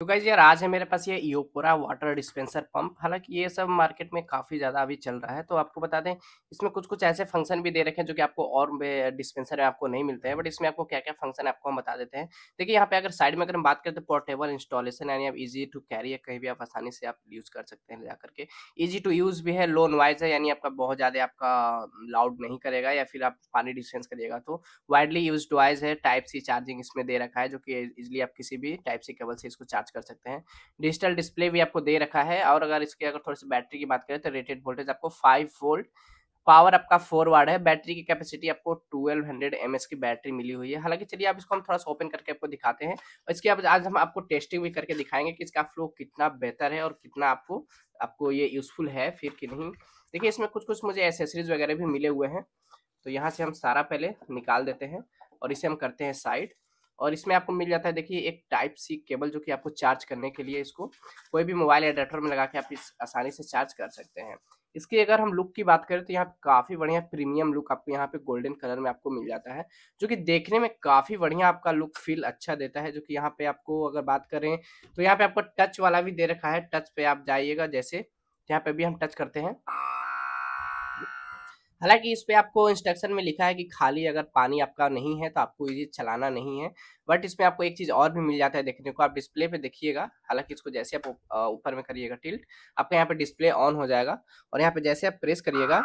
तो गाइज यार आज है मेरे पास ये ईओपोरा वाटर डिस्पेंसर पंप हालांकि ये सब मार्केट में काफ़ी ज़्यादा अभी चल रहा है तो आपको बता दें इसमें कुछ कुछ ऐसे फंक्शन भी दे रखे हैं जो कि आपको और डिस्पेंसर में आपको नहीं मिलते हैं बट इसमें आपको क्या क्या फंक्शन आपको हम बता देते हैं देखिए यहाँ पे अगर साइड में अगर हम बात करें तो पोर्टेबल इंस्टॉलेशन यानी आप ईजी टू कैरी है कहीं भी आप आसानी से आप यूज़ कर सकते हैं जा करके ईजी टू यूज़ भी है लो नॉइज है यानी आपका बहुत ज़्यादा आपका लाउड नहीं करेगा या फिर आप पानी डिस्पेंस करिएगा तो वाइडली यूज वाइज है टाइप सी चार्जिंग इसमें दे रखा है जो कि इजिली आप किसी भी टाइप सी केबल से इसको चार्ज चार्ज कर सकते हैं डिजिटल डिस्प्ले भी आपको दे रखा है और अगर इसके अगर थोड़ी सी बैटरी की बात करें तो रेटेड वोल्टेज आपको फाइव वोल्ट पावर आपका फोर वार्ड है बैटरी की कैपेसिटी आपको ट्वेल्व हंड्रेड एम की बैटरी मिली हुई है हालांकि चलिए आप इसको हम थोड़ा सा ओपन करके आपको दिखाते हैं और इसके बाद आज हम आपको टेस्टिंग भी करके दिखाएंगे कि इसका फ्लो कितना बेहतर है और कितना आपको आपको ये यूजफुल है फिर कि नहीं देखिए इसमें कुछ कुछ मुझे एसेसरीज वगैरह भी मिले हुए हैं तो यहाँ से हम सारा पहले निकाल देते हैं और इसे हम करते हैं साइड और इसमें आपको मिल जाता है देखिए एक टाइप सी केबल जो कि आपको चार्ज करने के लिए इसको कोई भी मोबाइल एडाप्टर में लगा के आप इस आसानी से चार्ज कर सकते हैं इसकी अगर हम लुक की बात करें तो यहाँ काफ़ी बढ़िया प्रीमियम लुक आपको यहाँ पे गोल्डन कलर में आपको मिल जाता है जो कि देखने में काफ़ी बढ़िया आपका लुक फील अच्छा देता है जो कि यहाँ पे आपको अगर बात करें तो यहाँ पे आपको टच वाला भी दे रखा है टच पे आप जाइएगा जैसे यहाँ पे भी हम टच करते हैं हालांकि इस पे आपको इंस्ट्रक्शन में लिखा है कि खाली अगर पानी आपका नहीं है तो आपको ये चलाना नहीं है बट इसमें आपको एक चीज़ और भी मिल जाता है देखने को आप डिस्प्ले पे देखिएगा हालांकि इसको जैसे आप ऊपर में करिएगा टिल्ट आपका यहाँ पे डिस्प्ले ऑन हो जाएगा और यहाँ पे जैसे आप प्रेस करिएगा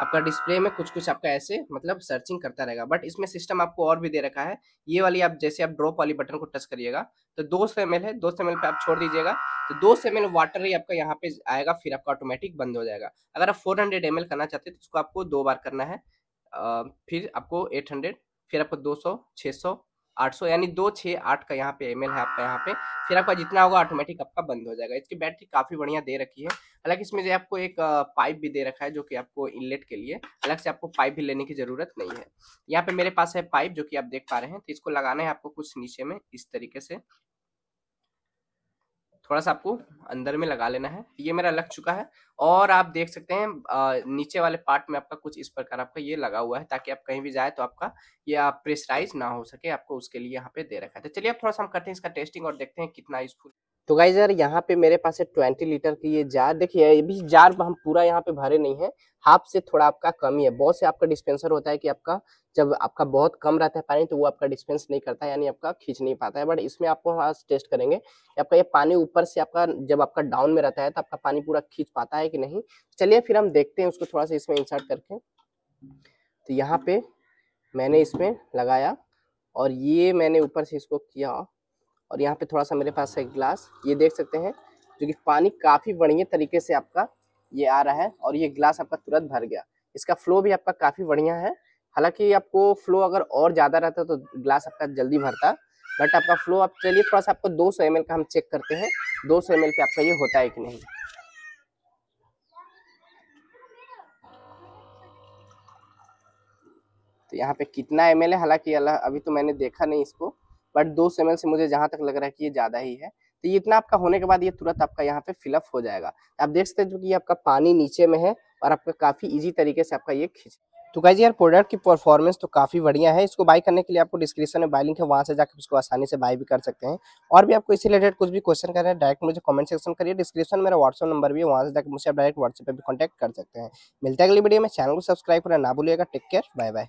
आपका डिस्प्ले में कुछ कुछ आपका ऐसे मतलब सर्चिंग करता रहेगा बट इसमें सिस्टम आपको और भी दे रखा है ये वाली आप जैसे आप ड्रॉप वाली बटन को टच करिएगा तो दो सौ है दो सौ पे आप छोड़ दीजिएगा तो दो सौ वाटर ही आपका यहाँ पे आएगा फिर आपका ऑटोमेटिक बंद हो जाएगा अगर आप फोर हंड्रेड करना चाहते हैं तो उसको आपको दो बार करना है फिर आपको एट हंड्रेड फिर आपको दो सौ छः सौ 800 यानी दो छः आठ का यहाँ पे एम है आपका यहाँ पे फिर आपका जितना होगा ऑटोमेटिक आपका बंद हो जाएगा इसकी बैटरी काफ़ी बढ़िया दे रखी है हालांकि इसमें जो आपको एक पाइप भी दे रखा है जो कि आपको इनलेट के लिए अलग से आपको पाइप भी लेने की ज़रूरत नहीं है यहाँ पे मेरे पास है पाइप जो कि आप देख पा रहे हैं तो इसको लगाना है आपको कुछ नीचे में इस तरीके से थोड़ा सा आपको अंदर में लगा लेना है ये मेरा लग चुका है और आप देख सकते हैं नीचे वाले पार्ट में आपका कुछ इस प्रकार आपका ये लगा हुआ है ताकि आप कहीं भी जाए तो आपका ये आप प्रेशराइज ना हो सके आपको उसके लिए यहाँ पे दे रखा है तो चलिए आप थोड़ा सा हम करते हैं इसका टेस्टिंग और देखते हैं कितना यूजफुल तो गाइज यार यहाँ पे मेरे पास है ट्वेंटी लीटर की ये जार देखिए ये भी जार हम पूरा यहाँ पे भरे नहीं है हाफ से थोड़ा आपका कम ही है बहुत से आपका डिस्पेंसर होता है कि आपका जब आपका बहुत कम रहता है पानी तो वो आपका डिस्पेंस नहीं करता है यानी आपका खींच नहीं पाता है बट इसमें आपको हम आज टेस्ट करेंगे आपका ये पानी ऊपर से आपका जब आपका डाउन में रहता है तो आपका पानी पूरा खींच पाता है कि नहीं चलिए फिर हम देखते हैं उसको थोड़ा सा इसमें इंसर्ट करके तो यहाँ पे मैंने इसमें लगाया और ये मैंने ऊपर से इसको किया और यहाँ पे थोड़ा सा मेरे पास है हाँ। गिलास ये देख सकते हैं जो कि पानी काफ़ी बढ़िया तरीके से आपका ये आ रहा है और ये गिलास आपका तुरंत भर गया इसका फ्लो भी आपका काफ़ी बढ़िया है हालांकि आपको फ्लो अगर और ज़्यादा रहता तो गिलास आपका जल्दी भरता बट आपका फ्लो आप चलिए थोड़ा सा आपको दो सौ का हम चेक करते हैं दो सौ पे आपका ये होता है कि नहीं तो यहाँ पे कितना एम है हालांकि अभी तो मैंने देखा नहीं इसको बट दो सौ से मुझे जहाँ तक लग रहा है कि ये ज़्यादा ही है तो ये इतना आपका होने के बाद ये तुरंत आपका यहाँ पे फिलअप हो जाएगा आप देख सकते हैं जो कि आपका पानी नीचे में है और आपका काफ़ी इजी तरीके से आपका ये खींच तो गाइज यार प्रोडक्ट की परफॉर्मेंस तो काफ़ी बढ़िया है इसको बाय करने के लिए आपको डिस्क्रिप्शन में बाय लिंक है वहाँ से जाकर उसको आसानी से बाय भी कर सकते हैं और भी आपको इसी रिलेटेड कुछ भी क्वेश्चन रहे हैं डायरेक्ट मुझे कमेंट सेक्शन करिए डिस्क्रिप्शन मेरा व्हाट्सअप नंबर भी है वहाँ से जाकर मुझे आप डायरेक्ट व्हाट्सएप पर भी कॉन्टैक्ट कर सकते हैं मिलता है अगली वीडियो में चैनल को सब्सक्राइब करना ना भूलिएगा टेक केयर बाय बाय